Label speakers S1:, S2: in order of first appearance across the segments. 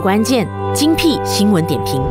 S1: 关键精辟新闻点评，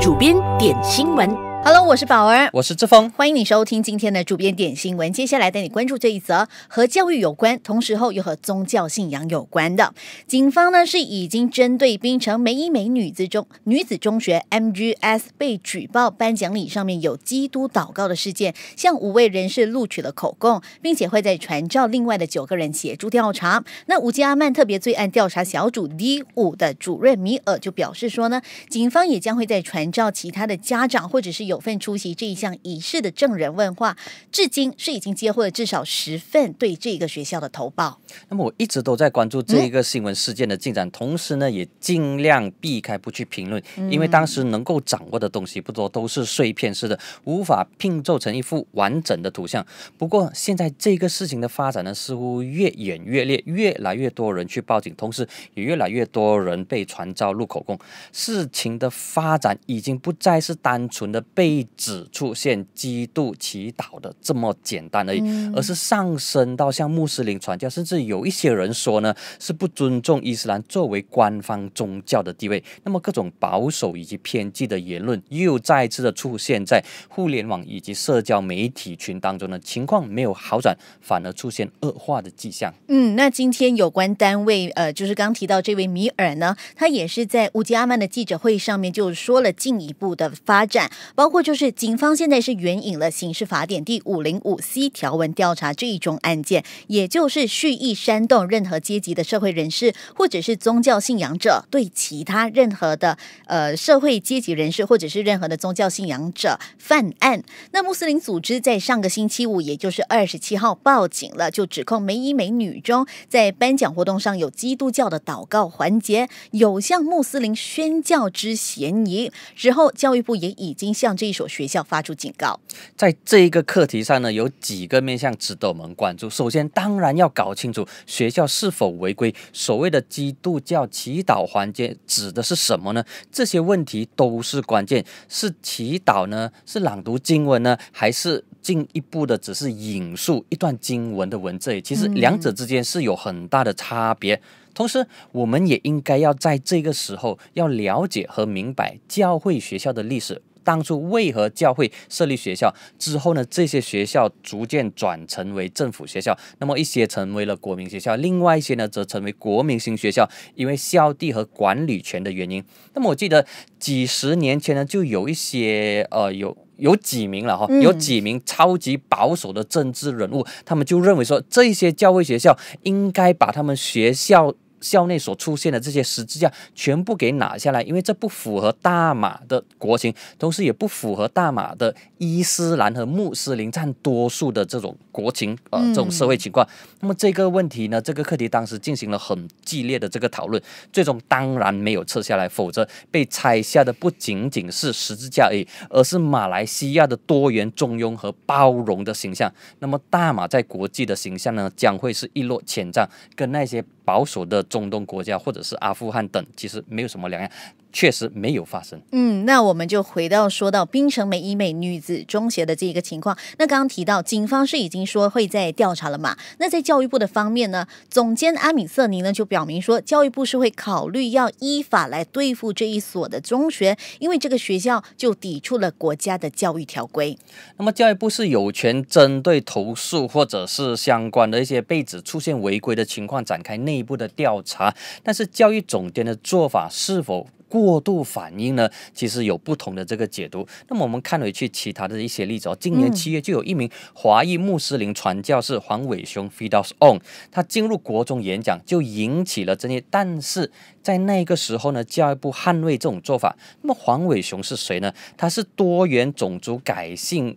S1: 主编点新闻。Hello，我是宝儿，我是志峰，欢迎你收听今天的主编点新闻。接下来带你关注这一则和教育有关，同时后又和宗教信仰有关的。警方呢是已经针对槟城梅一梅女子中女子中学 MGS 被举报颁奖礼上面有基督祷告的事件，向五位人士录取了口供，并且会在传召另外的九个人协助调查。那五吉阿曼特别罪案调查小组 D 五的主任米尔就表示说呢，警方也将会在传召其他的家长或者是有。有份出席这一项仪式的证人问话，至今是已经接获了至少十份对这个学校的投报。
S2: 那么我一直都在关注这一个新闻事件的进展，同时呢，也尽量避开不去评论，因为当时能够掌握的东西不多，都是碎片式的，无法拼凑成一幅完整的图像。不过现在这个事情的发展呢，似乎越演越烈，越来越多人去报警，同时也越来越多人被传召录口供。事情的发展已经不再是单纯的被。被指出现基督祈祷的这么简单而已，而是上升到像穆斯林传教，甚至有一些人说呢是不尊重伊斯兰作为官方宗教的地位。那么各种保守以及偏激的言论又再次的出现在互联网以及社交媒体群当中呢？情况没有好转，反而出现恶化的迹象。
S1: 嗯，那今天有关单位呃，就是刚提到这位米尔呢，他也是在乌吉阿曼的记者会上面就说了进一步的发展，包。或就是警方现在是援引了刑事法典第五零五 c 条文调查这一种案件，也就是蓄意煽动任何阶级的社会人士，或者是宗教信仰者对其他任何的呃社会阶级人士，或者是任何的宗教信仰者犯案。那穆斯林组织在上个星期五，也就是二十七号报警了，就指控《梅伊美女》中在颁奖活动上有基督教的祷告环节，有向穆斯林宣教之嫌疑。之后教育部也已经向。一所学校发出警告，
S2: 在这一个课题上呢，有几个面向值得我们关注。首先，当然要搞清楚学校是否违规。所谓的基督教祈祷环节指的是什么呢？这些问题都是关键。是祈祷呢？是朗读经文呢？还是进一步的只是引述一段经文的文字？其实两者之间是有很大的差别。同时，我们也应该要在这个时候要了解和明白教会学校的历史。当初为何教会设立学校？之后呢？这些学校逐渐转成为政府学校，那么一些成为了国民学校，另外一些呢则成为国民型学校，因为校地和管理权的原因。那么我记得几十年前呢，就有一些呃有有几名了哈，有几名超级保守的政治人物，他们就认为说这些教会学校应该把他们学校。校内所出现的这些十字架全部给拿下来，因为这不符合大马的国情，同时也不符合大马的伊斯兰和穆斯林占多数的这种国情呃，这种社会情况。那么这个问题呢，这个课题当时进行了很激烈的这个讨论，最终当然没有撤下来，否则被拆下的不仅仅是十字架而已，而是马来西亚的多元、中庸和包容的形象。那么大马在国际的形象呢，将会是一落千丈，跟那些保守的。中东国家，或者是阿富汗等，其实没有什么两样。确实没有发生。
S1: 嗯，那我们就回到说到冰城美医美女子中学的这个情况。那刚刚提到，警方是已经说会在调查了嘛？那在教育部的方面呢？总监阿米瑟尼呢就表明说，教育部是会考虑要依法来对付这一所的中学，因为这个学校就抵触了国家的教育条规。
S2: 那么教育部是有权针对投诉或者是相关的一些被指出现违规的情况展开内部的调查，但是教育总监的做法是否？过度反应呢？其实有不同的这个解读。那么我们看回去其他的一些例子哦，今年七月就有一名华裔穆斯林传教士黄伟雄 （Fidus On） 他进入国中演讲，就引起了争议。但是在那个时候呢，教育部捍卫这种做法。那么黄伟雄是谁呢？他是多元种族改姓。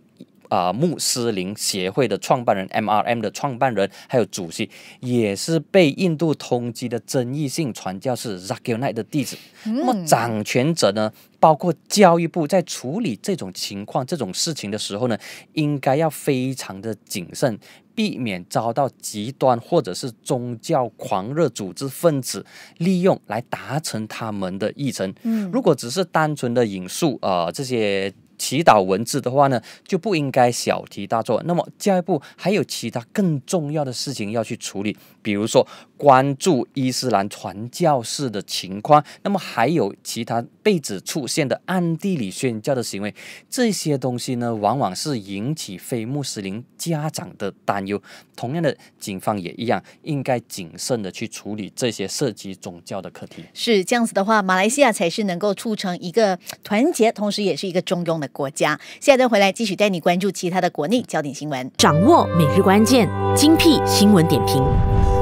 S2: 啊，穆斯林协会的创办人 M.R.M 的创办人，还有主席，也是被印度通缉的争议性传教士 z a k i Knight 的弟子。那么掌权者呢，包括教育部在处理这种情况、这种事情的时候呢，应该要非常的谨慎，避免遭到极端或者是宗教狂热组织分子利用来达成他们的议程。嗯，如果只是单纯的引述啊这些。祈祷文字的话呢，就不应该小题大做。那么，下一步还有其他更重要的事情要去处理。比如说关注伊斯兰传教士的情况，那么还有其他被指出现的暗地里宣教的行为，这些东西呢，往往是引起非穆斯林家长的担忧。同样的，警方也一样，应该谨慎的去处理这些涉及宗教的课题。
S1: 是这样子的话，马来西亚才是能够促成一个团结，同时也是一个中庸的国家。现在回来继续带你关注其他的国内焦点新闻，掌握每日关键，精辟新闻点评。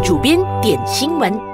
S1: 主编点新闻。